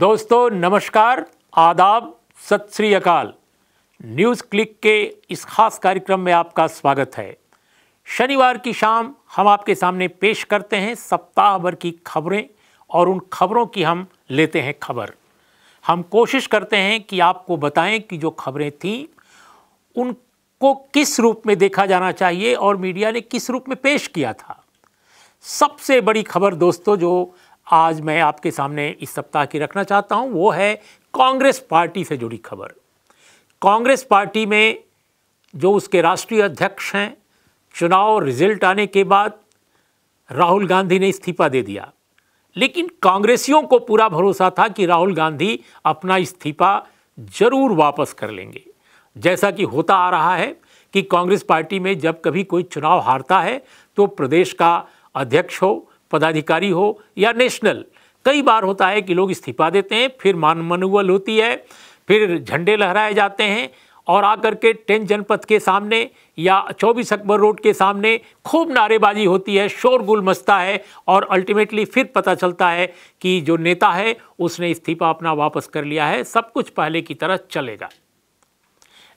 दोस्तों नमस्कार आदाब सत श्री अकाल न्यूज़ क्लिक के इस खास कार्यक्रम में आपका स्वागत है शनिवार की शाम हम आपके सामने पेश करते हैं सप्ताह भर की खबरें और उन खबरों की हम लेते हैं खबर हम कोशिश करते हैं कि आपको बताएं कि जो खबरें थीं उनको किस रूप में देखा जाना चाहिए और मीडिया ने किस रूप में पेश किया था सबसे बड़ी खबर दोस्तों जो आज मैं आपके सामने इस सप्ताह की रखना चाहता हूं वो है कांग्रेस पार्टी से जुड़ी खबर कांग्रेस पार्टी में जो उसके राष्ट्रीय अध्यक्ष हैं चुनाव रिजल्ट आने के बाद राहुल गांधी ने इस्तीफा दे दिया लेकिन कांग्रेसियों को पूरा भरोसा था कि राहुल गांधी अपना इस्तीफा जरूर वापस कर लेंगे जैसा कि होता आ रहा है कि कांग्रेस पार्टी में जब कभी कोई चुनाव हारता है तो प्रदेश का अध्यक्ष हो पदाधिकारी हो या नेशनल कई बार होता है कि लोग इस्तीफा देते हैं फिर मान मनोबल होती है फिर झंडे लहराए जाते हैं और आकर के टेंट जनपद के सामने या चौबीस अकबर रोड के सामने खूब नारेबाजी होती है शोरगुल मचता है और अल्टीमेटली फिर पता चलता है कि जो नेता है उसने इस्तीफा अपना वापस कर लिया है सब कुछ पहले की तरह चलेगा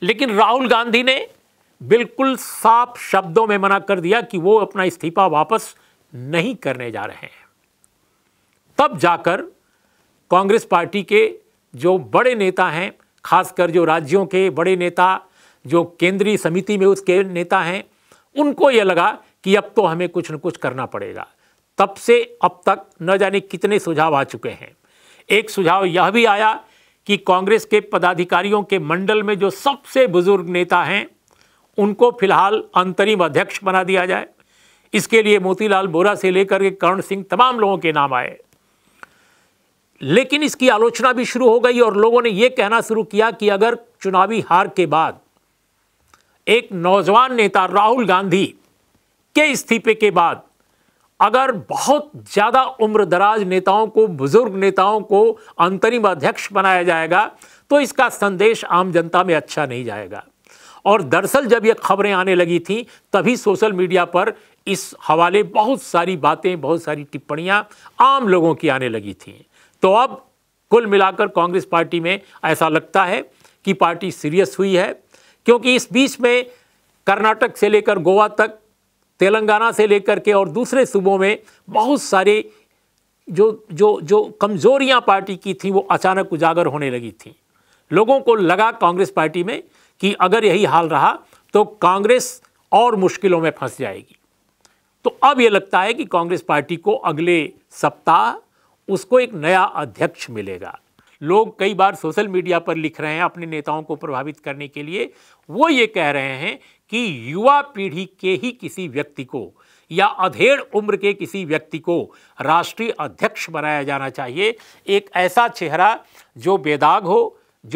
लेकिन राहुल गांधी ने बिल्कुल साफ शब्दों में मना कर दिया कि वो अपना इस्तीफा वापस नहीं करने जा रहे हैं तब जाकर कांग्रेस पार्टी के जो बड़े नेता हैं खासकर जो राज्यों के बड़े नेता जो केंद्रीय समिति में उसके नेता हैं उनको यह लगा कि अब तो हमें कुछ न कुछ करना पड़ेगा तब से अब तक न जाने कितने सुझाव आ चुके हैं एक सुझाव यह भी आया कि कांग्रेस के पदाधिकारियों के मंडल में जो सबसे बुजुर्ग नेता हैं उनको फिलहाल अंतरिम अध्यक्ष बना दिया जाए इसके लिए मोतीलाल बोरा से लेकर के कर्ण सिंह तमाम लोगों के नाम आए लेकिन इसकी आलोचना भी शुरू हो गई और लोगों ने यह कहना शुरू किया कि अगर चुनावी हार के बाद एक नौजवान नेता राहुल गांधी के इस्तीफे के बाद अगर बहुत ज़्यादा उम्र दराज नेताओं को बुजुर्ग नेताओं को अंतरिम अध्यक्ष बनाया जाएगा तो इसका संदेश आम जनता में अच्छा नहीं जाएगा और दरअसल जब ये खबरें आने लगी थी तभी सोशल मीडिया पर इस हवाले बहुत सारी बातें बहुत सारी टिप्पणियाँ आम लोगों की आने लगी थी तो अब कुल मिलाकर कांग्रेस पार्टी में ऐसा लगता है कि पार्टी सीरियस हुई है क्योंकि इस बीच में कर्नाटक से लेकर गोवा तक तेलंगाना से लेकर के और दूसरे सूबों में बहुत सारे जो जो जो कमज़ोरियाँ पार्टी की थी वो अचानक उजागर होने लगी थी लोगों को लगा कांग्रेस पार्टी में कि अगर यही हाल रहा तो कांग्रेस और मुश्किलों में फंस जाएगी तो अब ये लगता है कि कांग्रेस पार्टी को अगले सप्ताह उसको एक नया अध्यक्ष मिलेगा लोग कई बार सोशल मीडिया पर लिख रहे हैं अपने नेताओं को प्रभावित करने के लिए वो ये कह रहे हैं कि युवा पीढ़ी के ही किसी व्यक्ति को या अधेड़ उम्र के किसी व्यक्ति को राष्ट्रीय अध्यक्ष बनाया जाना चाहिए एक ऐसा चेहरा जो बेदाग हो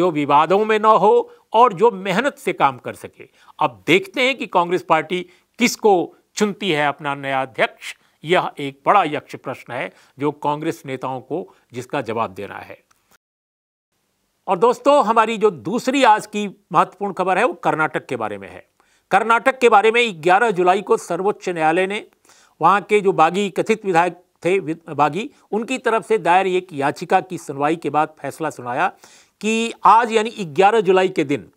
जो विवादों में न हो और जो मेहनत से काम कर सके अब देखते हैं कि कांग्रेस पार्टी किसको चुनती है अपना नया अध्यक्ष यह एक बड़ा यक्ष प्रश्न है जो कांग्रेस नेताओं को जिसका जवाब देना है और दोस्तों हमारी जो दूसरी आज की महत्वपूर्ण खबर है वो कर्नाटक के बारे में है कर्नाटक के बारे में 11 जुलाई को सर्वोच्च न्यायालय ने वहां के जो बागी कथित विधायक थे बागी उनकी तरफ से दायर एक याचिका की सुनवाई के बाद फैसला सुनाया कि आज यानी 11 जुलाई के दिन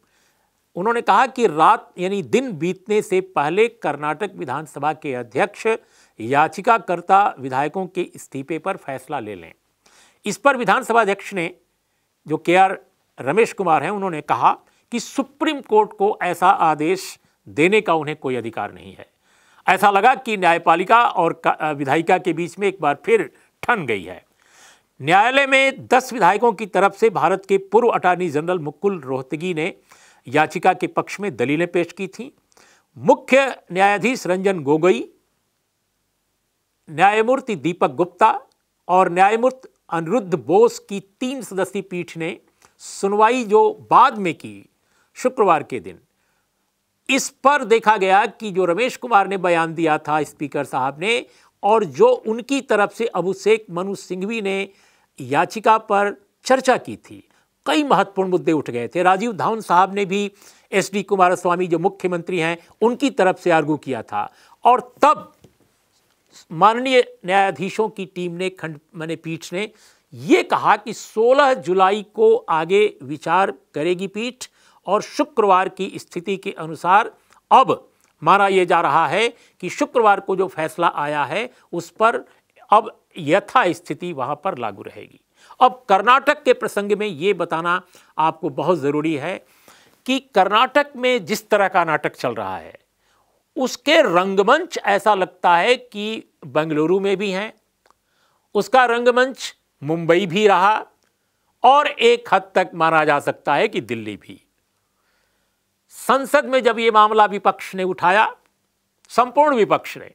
उन्होंने कहा कि रात यानी दिन बीतने से पहले कर्नाटक विधानसभा के अध्यक्ष याचिकाकर्ता विधायकों के इस्तीफे पर फैसला ले लें इस पर विधानसभा अध्यक्ष ने जो के आर रमेश कुमार हैं उन्होंने कहा कि सुप्रीम कोर्ट को ऐसा आदेश देने का उन्हें कोई अधिकार नहीं है ऐसा लगा कि न्यायपालिका और विधायिका के बीच में एक बार फिर ठन गई है न्यायालय में दस विधायकों की तरफ से भारत के पूर्व अटॉर्नी जनरल मुकुल रोहतगी ने याचिका के पक्ष में दलीलें पेश की थी मुख्य न्यायाधीश रंजन गोगोई न्यायमूर्ति दीपक गुप्ता और न्यायमूर्ति अनिरुद्ध बोस की तीन सदस्यीय पीठ ने सुनवाई जो बाद में की शुक्रवार के दिन इस पर देखा गया कि जो रमेश कुमार ने बयान दिया था स्पीकर साहब ने और जो उनकी तरफ से अभिषेक मनु सिंघवी ने याचिका पर चर्चा की थी कई महत्वपूर्ण मुद्दे उठ गए थे राजीव धवन साहब ने भी एस डी कुमारस्वामी जो मुख्यमंत्री हैं उनकी तरफ से आर्गू किया था और तब माननीय न्यायाधीशों की टीम ने खंड मैंने पीठ ने ये कहा कि 16 जुलाई को आगे विचार करेगी पीठ और शुक्रवार की स्थिति के अनुसार अब माना यह जा रहा है कि शुक्रवार को जो फैसला आया है उस पर अब यथा स्थिति वहाँ पर लागू रहेगी अब कर्नाटक के प्रसंग में ये बताना आपको बहुत ज़रूरी है कि कर्नाटक में जिस तरह का नाटक चल रहा है उसके रंगमंच ऐसा लगता है कि बेंगलुरु में भी हैं उसका रंगमंच मुंबई भी रहा और एक हद तक माना जा सकता है कि दिल्ली भी संसद में जब ये मामला विपक्ष ने उठाया संपूर्ण विपक्ष ने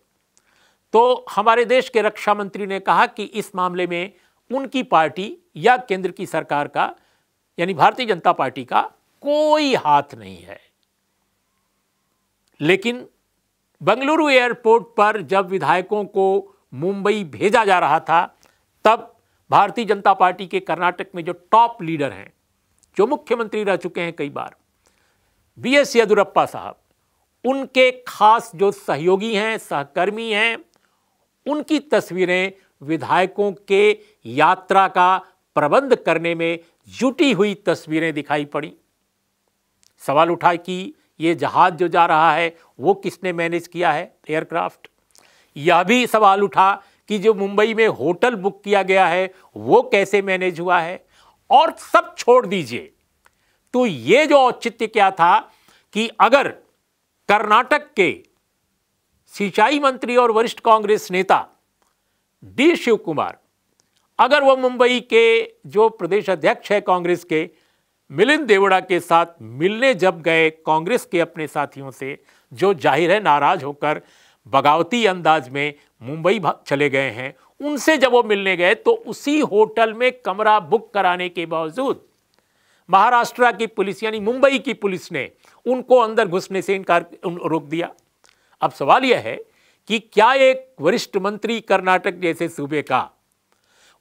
तो हमारे देश के रक्षा मंत्री ने कहा कि इस मामले में उनकी पार्टी या केंद्र की सरकार का यानी भारतीय जनता पार्टी का कोई हाथ नहीं है लेकिन बेंगलुरु एयरपोर्ट पर जब विधायकों को मुंबई भेजा जा रहा था तब भारतीय जनता पार्टी के कर्नाटक में जो टॉप लीडर हैं जो मुख्यमंत्री रह चुके हैं कई बार बी एस येदुरप्पा साहब उनके खास जो सहयोगी हैं सहकर्मी हैं उनकी तस्वीरें विधायकों के यात्रा का प्रबंध करने में जुटी हुई तस्वीरें दिखाई पड़ी सवाल उठा कि ये जहाज जो जा रहा है वो किसने मैनेज किया है एयरक्राफ्ट यह भी सवाल उठा कि जो मुंबई में होटल बुक किया गया है वो कैसे मैनेज हुआ है और सब छोड़ दीजिए तो ये जो औचित्य क्या था कि अगर कर्नाटक के सिंचाई मंत्री और वरिष्ठ कांग्रेस नेता डी शिव कुमार अगर वो मुंबई के जो प्रदेश अध्यक्ष है कांग्रेस के मिलिंद देवड़ा के साथ मिलने जब गए कांग्रेस के अपने साथियों से जो जाहिर है नाराज होकर बगावती अंदाज में मुंबई चले गए हैं उनसे जब वो मिलने गए तो उसी होटल में कमरा बुक कराने के बावजूद महाराष्ट्र की पुलिस यानी मुंबई की पुलिस ने उनको अंदर घुसने से इनकार रोक दिया अब सवाल यह है कि क्या एक वरिष्ठ मंत्री कर्नाटक जैसे सूबे का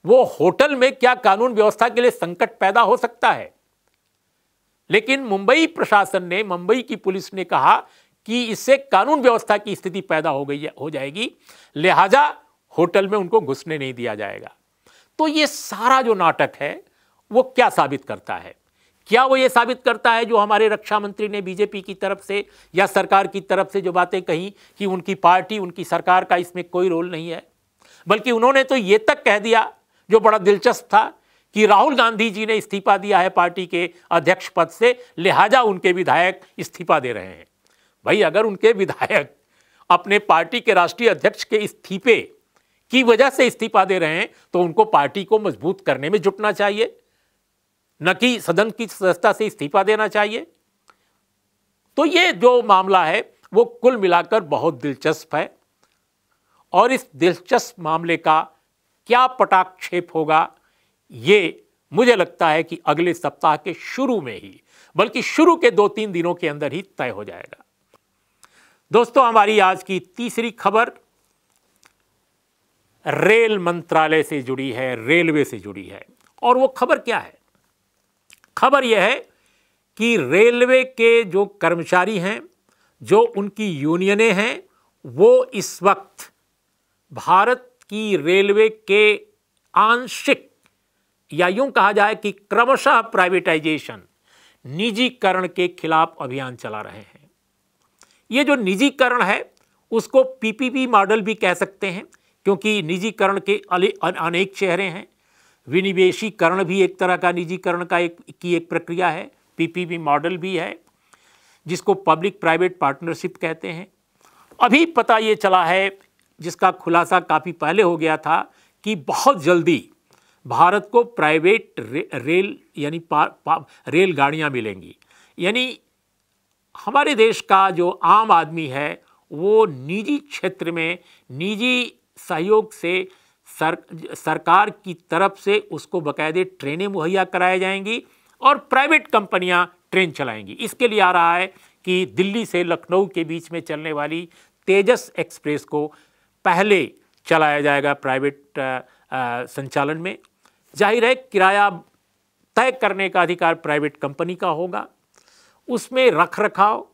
वो होटल में क्या कानून व्यवस्था के लिए संकट पैदा हो सकता है लेकिन मुंबई प्रशासन ने मुंबई की पुलिस ने कहा कि इससे कानून व्यवस्था की स्थिति पैदा हो गई हो जाएगी लिहाजा होटल में उनको घुसने नहीं दिया जाएगा तो ये सारा जो नाटक है वो क्या साबित करता है क्या वो ये साबित करता है जो हमारे रक्षा मंत्री ने बीजेपी की तरफ से या सरकार की तरफ से जो बातें कही कि उनकी पार्टी उनकी सरकार का इसमें कोई रोल नहीं है बल्कि उन्होंने तो ये तक कह दिया जो बड़ा दिलचस्प था कि राहुल गांधी जी ने इस्तीफा दिया है पार्टी के अध्यक्ष पद से लिहाजा उनके विधायक इस्तीफा दे रहे हैं भाई अगर उनके विधायक अपने पार्टी के राष्ट्रीय अध्यक्ष के इस्तीफे की वजह से इस्तीफा दे रहे हैं तो उनको पार्टी को मजबूत करने में जुटना चाहिए न कि सदन की सदस्यता से इस्तीफा देना चाहिए तो ये जो मामला है वो कुल मिलाकर बहुत दिलचस्प है और इस दिलचस्प मामले का क्या पटाक्षेप होगा ये मुझे लगता है कि अगले सप्ताह के शुरू में ही बल्कि शुरू के दो तीन दिनों के अंदर ही तय हो जाएगा दोस्तों हमारी आज की तीसरी खबर रेल मंत्रालय से जुड़ी है रेलवे से जुड़ी है और वो खबर क्या है खबर यह है कि रेलवे के जो कर्मचारी हैं जो उनकी यूनियनें हैं वो इस वक्त भारत की रेलवे के आंशिक या यूं कहा जाए कि क्रमशः प्राइवेटाइजेशन निजीकरण के खिलाफ अभियान चला रहे हैं ये जो निजीकरण है उसको पीपीपी मॉडल भी कह सकते हैं क्योंकि निजीकरण के अनेक चेहरे हैं विनिवेशीकरण भी एक तरह का निजीकरण का एक की एक प्रक्रिया है पीपीपी मॉडल भी है जिसको पब्लिक प्राइवेट पार्टनरशिप कहते हैं अभी पता ये चला है जिसका खुलासा काफ़ी पहले हो गया था कि बहुत जल्दी भारत को प्राइवेट रे, रेल यानी रेलगाड़ियाँ मिलेंगी यानी हमारे देश का जो आम आदमी है वो निजी क्षेत्र में निजी सहयोग से सर सरकार की तरफ से उसको बाकायदे ट्रेनें मुहैया कराई जाएंगी और प्राइवेट कंपनियां ट्रेन चलाएंगी इसके लिए आ रहा है कि दिल्ली से लखनऊ के बीच में चलने वाली तेजस एक्सप्रेस को पहले चलाया जाएगा प्राइवेट संचालन में जाहिर है किराया तय करने का अधिकार प्राइवेट कंपनी का होगा उसमें रख रखाव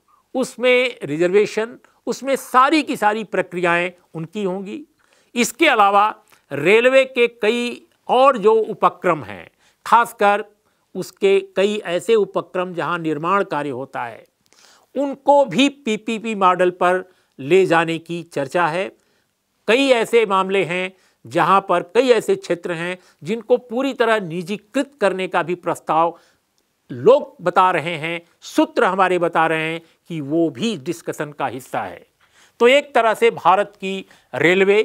उसमें रिजर्वेशन उसमें सारी की सारी प्रक्रियाएं उनकी होंगी इसके अलावा रेलवे के कई और जो उपक्रम हैं खासकर उसके कई ऐसे उपक्रम जहां निर्माण कार्य होता है उनको भी पीपीपी मॉडल पर ले जाने की चर्चा है कई ऐसे मामले हैं जहां पर कई ऐसे क्षेत्र हैं जिनको पूरी तरह निजीकृत करने का भी प्रस्ताव लोग बता रहे हैं सूत्र हमारे बता रहे हैं कि वो भी डिस्कशन का हिस्सा है तो एक तरह से भारत की रेलवे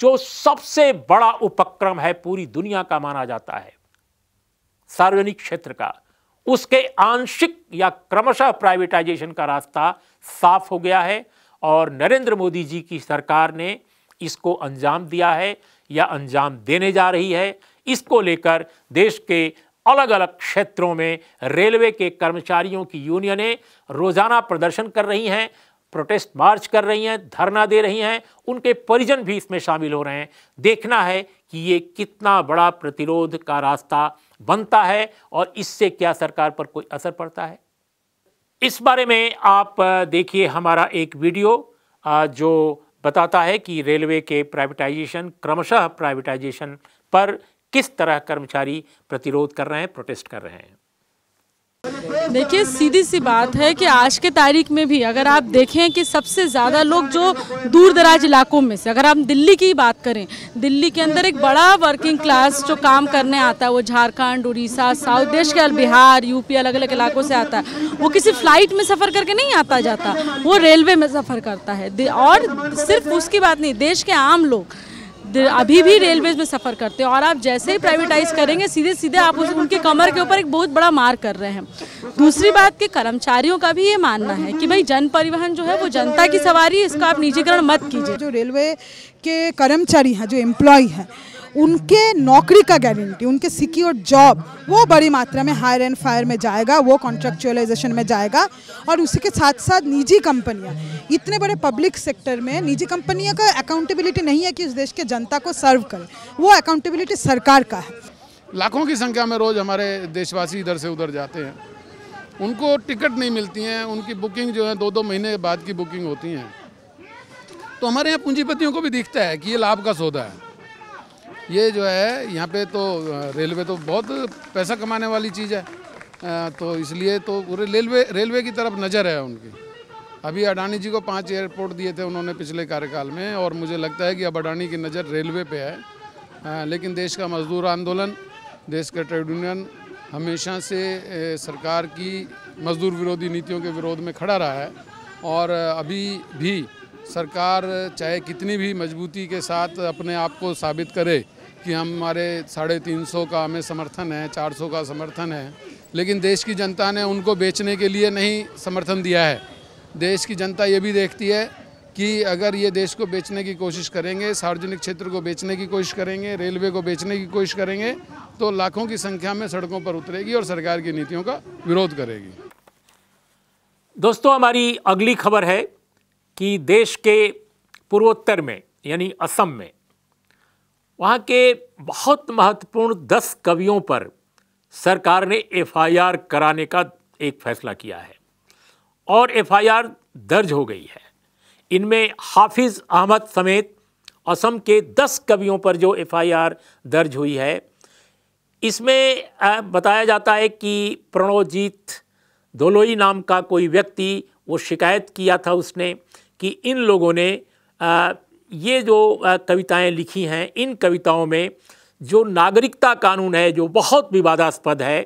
जो सबसे बड़ा उपक्रम है पूरी दुनिया का माना जाता है सार्वजनिक क्षेत्र का उसके आंशिक या क्रमशः प्राइवेटाइजेशन का रास्ता साफ हो गया है और नरेंद्र मोदी जी की सरकार ने इसको अंजाम दिया है या अंजाम देने जा रही है इसको लेकर देश के अलग अलग क्षेत्रों में रेलवे के कर्मचारियों की यूनियनें रोज़ाना प्रदर्शन कर रही हैं प्रोटेस्ट मार्च कर रही हैं धरना दे रही हैं उनके परिजन भी इसमें शामिल हो रहे हैं देखना है कि ये कितना बड़ा प्रतिरोध का रास्ता बनता है और इससे क्या सरकार पर कोई असर पड़ता है इस बारे में आप देखिए हमारा एक वीडियो जो बताता है कि रेलवे के प्राइवेटाइजेशन क्रमशः प्राइवेटाइजेशन पर किस तरह कर्मचारी प्रतिरोध कर रहे हैं प्रोटेस्ट कर रहे हैं देखिए सीधी सी बात है कि आज के तारीख में भी अगर आप देखें कि सबसे ज़्यादा लोग जो दूर दराज इलाकों में से अगर हम दिल्ली की बात करें दिल्ली के अंदर एक बड़ा वर्किंग क्लास जो काम करने आता है वो झारखंड उड़ीसा साउथ देश के बिहार यूपी अलग अलग इलाकों से आता है वो किसी फ्लाइट में सफ़र करके नहीं आता जाता वो रेलवे में सफ़र करता है और सिर्फ उसकी बात नहीं देश के आम लोग हाँ, अभी मतलब भी रेलवे में सफ़र करते हैं और आप जैसे ही प्राइवेटाइज मतलब करेंगे सीधे सीधे मतलब आप उस उनके कमर के ऊपर एक बहुत बड़ा मार कर रहे हैं दूसरी बात के कर्मचारियों का भी ये मानना है कि भाई जन परिवहन जो है वो जनता की सवारी इसका आप निजीकरण मत कीजिए जो रेलवे के कर्मचारी हैं जो एम्प्लॉय हैं उनके नौकरी का गारंटी उनके सिक्योर जॉब वो बड़ी मात्रा में हायर एंड फायर में जाएगा वो कॉन्ट्रेक्चुअलाइजेशन में जाएगा और उसी के साथ साथ निजी कंपनियाँ इतने बड़े पब्लिक सेक्टर में निजी कंपनियों का अकाउंटेबिलिटी नहीं है कि उस देश के जनता को सर्व करें वो अकाउंटेबिलिटी सरकार का है लाखों की संख्या में रोज़ हमारे देशवासी इधर से उधर जाते हैं उनको टिकट नहीं मिलती हैं उनकी बुकिंग जो है दो दो महीने बाद की बुकिंग होती हैं तो हमारे यहाँ पूंजीपतियों को भी दिखता है कि ये लाभ का सौदा है ये जो है यहाँ पे तो रेलवे तो बहुत पैसा कमाने वाली चीज़ है तो इसलिए तो पूरे रेलवे रेलवे की तरफ नज़र है उनकी अभी अडानी जी को पांच एयरपोर्ट दिए थे उन्होंने पिछले कार्यकाल में और मुझे लगता है कि अब अडानी की नज़र रेलवे पे है लेकिन देश का मजदूर आंदोलन देश का ट्रेड यूनियन हमेशा से सरकार की मजदूर विरोधी नीतियों के विरोध में खड़ा रहा है और अभी भी सरकार चाहे कितनी भी मजबूती के साथ अपने आप को साबित करे कि हमारे साढ़े तीन सौ का हमें समर्थन है चार सौ का समर्थन है लेकिन देश की जनता ने उनको बेचने के लिए नहीं समर्थन दिया है देश की जनता ये भी देखती है कि अगर ये देश को बेचने की कोशिश करेंगे सार्वजनिक क्षेत्र को बेचने की कोशिश करेंगे रेलवे को बेचने की कोशिश करेंगे तो लाखों की संख्या में सड़कों पर उतरेगी और सरकार की नीतियों का विरोध करेगी दोस्तों हमारी अगली खबर है कि देश के पूर्वोत्तर में यानी असम में वहाँ के बहुत महत्वपूर्ण दस कवियों पर सरकार ने एफआईआर कराने का एक फैसला किया है और एफआईआर दर्ज हो गई है इनमें हाफिज़ अहमद समेत असम के दस कवियों पर जो एफआईआर दर्ज हुई है इसमें बताया जाता है कि प्रणोजीत दोलोई नाम का कोई व्यक्ति वो शिकायत किया था उसने कि इन लोगों ने आ, ये जो कविताएं लिखी हैं इन कविताओं में जो नागरिकता कानून है जो बहुत विवादास्पद है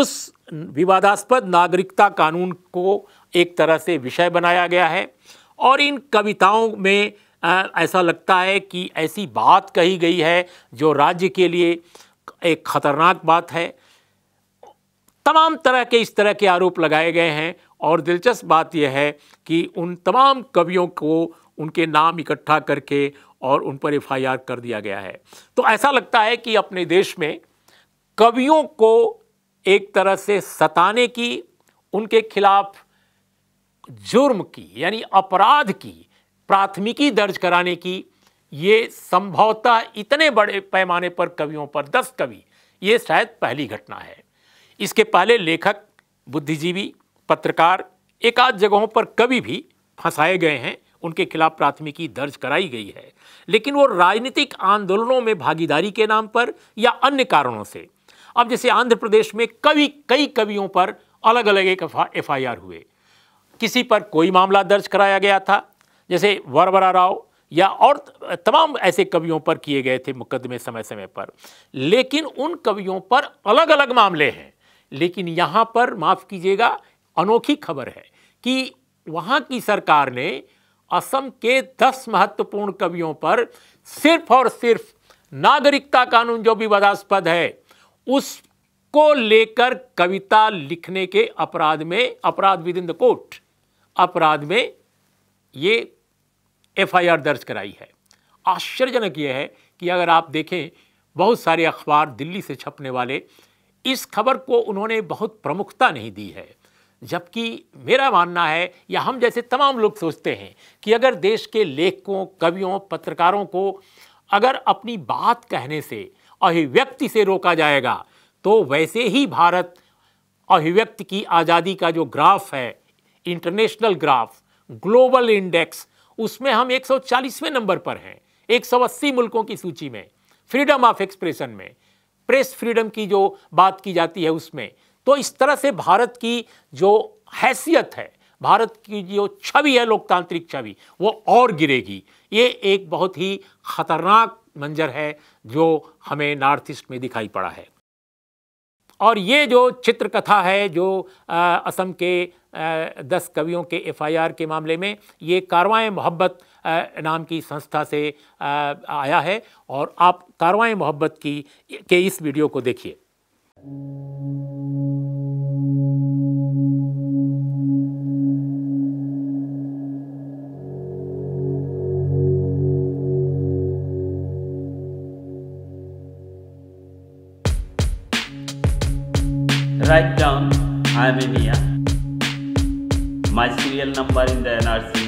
उस विवादास्पद नागरिकता कानून को एक तरह से विषय बनाया गया है और इन कविताओं में आ, ऐसा लगता है कि ऐसी बात कही गई है जो राज्य के लिए एक खतरनाक बात है तमाम तरह के इस तरह के आरोप लगाए गए हैं और दिलचस्प बात यह है कि उन तमाम कवियों को उनके नाम इकट्ठा करके और उन पर एफ कर दिया गया है तो ऐसा लगता है कि अपने देश में कवियों को एक तरह से सताने की उनके खिलाफ जुर्म की यानी अपराध की प्राथमिकी दर्ज कराने की ये संभवतः इतने बड़े पैमाने पर कवियों पर दस कवि ये शायद पहली घटना है इसके पहले लेखक बुद्धिजीवी पत्रकार एक आध जगहों पर कभी भी फंसाए गए हैं उनके खिलाफ प्राथमिकी दर्ज कराई गई है लेकिन वो राजनीतिक आंदोलनों में भागीदारी के नाम पर या अन्य कारणों से अब जैसे आंध्र प्रदेश में कवि कई कवियों पर अलग अलग एक एफ हुए किसी पर कोई मामला दर्ज कराया गया था जैसे वरवरा राव या और तमाम ऐसे कवियों पर किए गए थे मुकदमे समय समय पर लेकिन उन कवियों पर अलग अलग मामले हैं लेकिन यहाँ पर माफ़ कीजिएगा अनोखी खबर है कि वहाँ की सरकार ने असम के दस महत्वपूर्ण कवियों पर सिर्फ और सिर्फ नागरिकता कानून जो भी विवादास्पद है उसको लेकर कविता लिखने के अपराध में अपराध विद इन द कोर्ट अपराध में ये एफआईआर दर्ज कराई है आश्चर्यजनक यह है कि अगर आप देखें बहुत सारे अखबार दिल्ली से छपने वाले इस खबर को उन्होंने बहुत प्रमुखता नहीं दी है जबकि मेरा मानना है या हम जैसे तमाम लोग सोचते हैं कि अगर देश के लेखकों कवियों पत्रकारों को अगर अपनी बात कहने से अभिव्यक्ति से रोका जाएगा तो वैसे ही भारत अभिव्यक्ति की आज़ादी का जो ग्राफ है इंटरनेशनल ग्राफ ग्लोबल इंडेक्स उसमें हम 140वें नंबर पर हैं 180 मुल्कों की सूची में फ्रीडम ऑफ एक्सप्रेशन में प्रेस फ्रीडम की जो बात की जाती है उसमें तो इस तरह से भारत की जो हैसियत है भारत की जो छवि है लोकतांत्रिक छवि वो और गिरेगी ये एक बहुत ही खतरनाक मंजर है जो हमें नॉर्थ ईस्ट में दिखाई पड़ा है और ये जो चित्रकथा है जो असम के आ, दस कवियों के एफआईआर के मामले में ये कारवाएँ मोहब्बत नाम की संस्था से आया है और आप कार्रवाई मोहब्बत की के इस वीडियो को देखिए Write down, I am India. My serial number in the NRC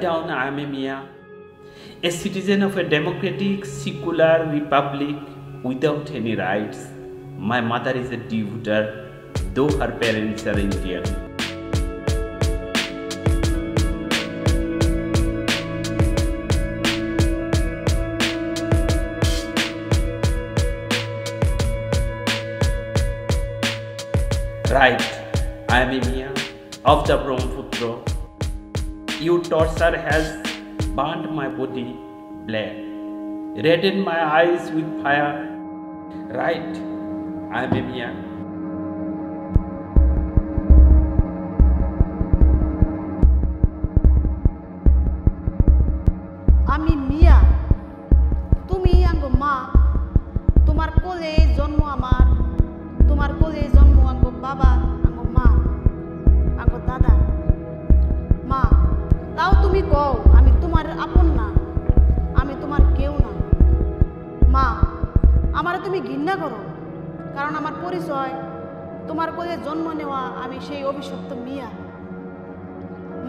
Down, I am a citizen of a democratic, secular republic without any rights. My mother is a devoter, though her parents are Indian. Right, I am Emia of the Bromford. You torture has burned my body black, reddened my eyes with fire. Right, I am a mere আমি মিয়া তুমি আঙ্গ মা তোমার কোলে জন্ম আমার তোমার কোলে জন্ম আঙ্গ বাবা আঙ্গ মা আঙ্গ দাদা তুমি কও আমি তোমার আপন না আমি তোমার কেউ না মা আমার তুমি ঘৃণা করো কারণ আমার পরিচয় তোমার কোলে জন্ম নেওয়া আমি সেই অভিশপ্ত মিয়া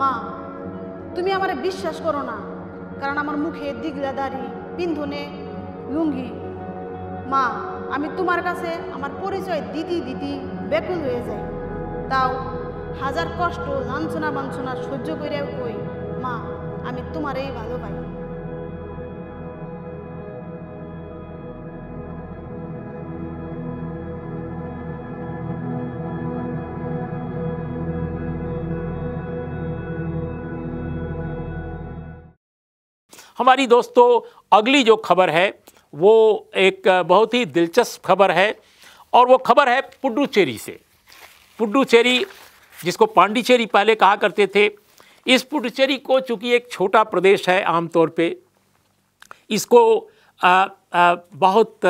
মা তুমি আমার বিশ্বাস করো না কারণ আমার মুখে দিগলা দাড়ি পিন্ধনে লুঙ্গি মা আমি তোমার কাছে আমার পরিচয় দিদি দিদি ব্যাকুল হয়ে যায় তাও হাজার কষ্ট লাঞ্ছনা বাঞ্ছনা সহ্য করে কই মা আমি তোমারই ভালো हमारी दोस्तों अगली जो खबर है वो एक बहुत ही दिलचस्प खबर है और वो खबर है पुडुचेरी से पुडुचेरी जिसको पांडिचेरी पहले कहा करते थे इस पुडुचेरी को चूँकि एक छोटा प्रदेश है आमतौर पे इसको आ, आ, बहुत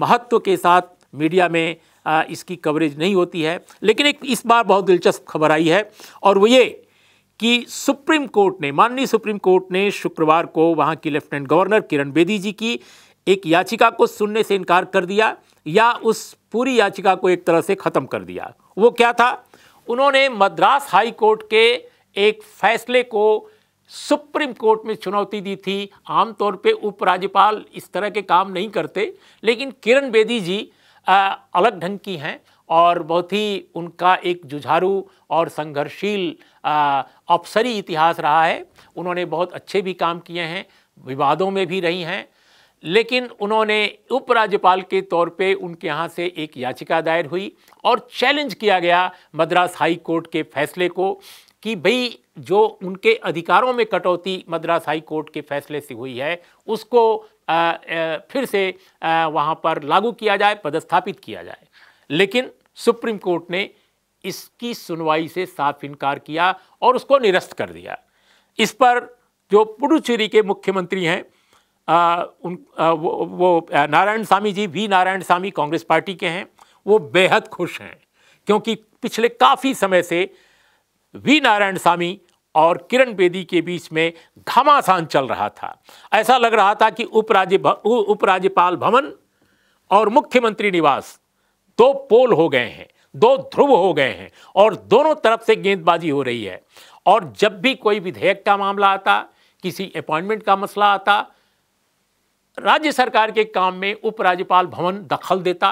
महत्व के साथ मीडिया में आ, इसकी कवरेज नहीं होती है लेकिन एक इस बार बहुत दिलचस्प खबर आई है और वो ये कि सुप्रीम कोर्ट ने माननीय सुप्रीम कोर्ट ने शुक्रवार को वहाँ की लेफ्टिनेंट गवर्नर किरण बेदी जी की एक याचिका को सुनने से इनकार कर दिया या उस पूरी याचिका को एक तरह से ख़त्म कर दिया वो क्या था उन्होंने मद्रास हाई कोर्ट के एक फैसले को सुप्रीम कोर्ट में चुनौती दी थी आमतौर पे उपराज्यपाल इस तरह के काम नहीं करते लेकिन किरण बेदी जी आ, अलग ढंग की हैं और बहुत ही उनका एक जुझारू और संघर्षशील अवसरी इतिहास रहा है उन्होंने बहुत अच्छे भी काम किए हैं विवादों में भी रही हैं लेकिन उन्होंने उपराज्यपाल के तौर पे उनके यहाँ से एक याचिका दायर हुई और चैलेंज किया गया मद्रास हाई कोर्ट के फैसले को कि भई जो उनके अधिकारों में कटौती मद्रास हाई कोर्ट के फैसले से हुई है उसको आ, आ, फिर से आ, वहाँ पर लागू किया जाए पदस्थापित किया जाए लेकिन सुप्रीम कोर्ट ने इसकी सुनवाई से साफ इनकार किया और उसको निरस्त कर दिया इस पर जो पुडुचेरी के मुख्यमंत्री हैं आ, उन आ, वो, वो नारायण स्वामी जी वी नारायण स्वामी कांग्रेस पार्टी के हैं वो बेहद खुश हैं क्योंकि पिछले काफ़ी समय से वी नारायण स्वामी और किरण बेदी के बीच में घमासान चल रहा था ऐसा लग रहा था कि उपराज्य उपराज्यपाल भवन और मुख्यमंत्री निवास दो पोल हो गए हैं दो ध्रुव हो गए हैं और दोनों तरफ से गेंदबाजी हो रही है और जब भी कोई विधेयक का मामला आता किसी अपॉइंटमेंट का मसला आता राज्य सरकार के काम में उपराज्यपाल भवन दखल देता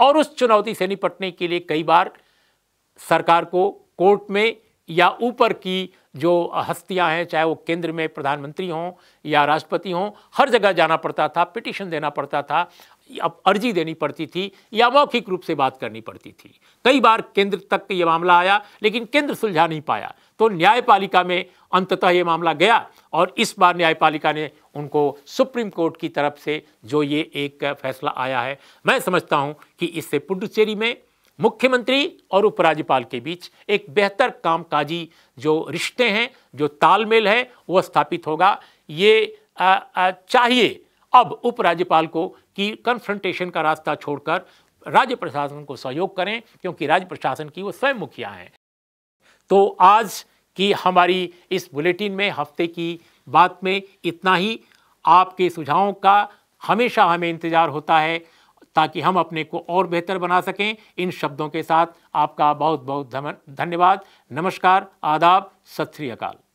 और उस चुनौती से निपटने के लिए कई बार सरकार को कोर्ट में या ऊपर की जो हस्तियां हैं चाहे वो केंद्र में प्रधानमंत्री हों या राष्ट्रपति हों हर जगह जाना पड़ता था पिटिशन देना पड़ता था अब अर्जी देनी पड़ती थी या मौखिक रूप से बात करनी पड़ती थी कई बार केंद्र तक ये मामला आया लेकिन केंद्र सुलझा नहीं पाया तो न्यायपालिका में अंततः ये मामला गया और इस बार न्यायपालिका ने उनको सुप्रीम कोर्ट की तरफ से जो ये एक फैसला आया है मैं समझता हूँ कि इससे पुडुचेरी में मुख्यमंत्री और उपराज्यपाल के बीच एक बेहतर कामकाजी जो रिश्ते हैं जो तालमेल है वह स्थापित होगा ये आ, आ, चाहिए अब उपराज्यपाल को कि कन्फ्रंटेशन का रास्ता छोड़कर राज्य प्रशासन को सहयोग करें क्योंकि राज्य प्रशासन की वो स्वयं मुखिया हैं तो आज की हमारी इस बुलेटिन में हफ्ते की बात में इतना ही आपके सुझावों का हमेशा हमें इंतज़ार होता है ताकि हम अपने को और बेहतर बना सकें इन शब्दों के साथ आपका बहुत बहुत धन्यवाद नमस्कार आदाब सत श्री अकाल